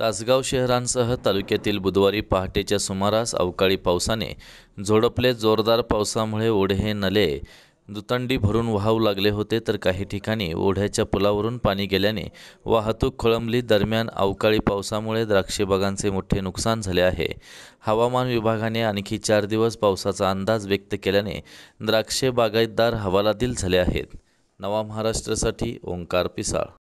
तासगाव शहरांसह तालुक्यातील बुधवारी पहाटेच्या सुमारास अवकाळी पावसाने झोडपले जोरदार पावसामुळे ओढे नले दुतंडी भरून वाहू लागले होते तर काही ठिकाणी ओढ्याच्या पुलावरून पाणी गेल्याने वाहतूक खोळंबली दरम्यान अवकाळी पावसामुळे द्राक्षे बागांचे मोठे नुकसान झाले आहे हवामान विभागाने आणखी चार दिवस पावसाचा अंदाज व्यक्त केल्याने द्राक्षे बागायतदार हवालादिल झाले आहेत नवा महाराष्ट्रासाठी ओंकार पिसाळ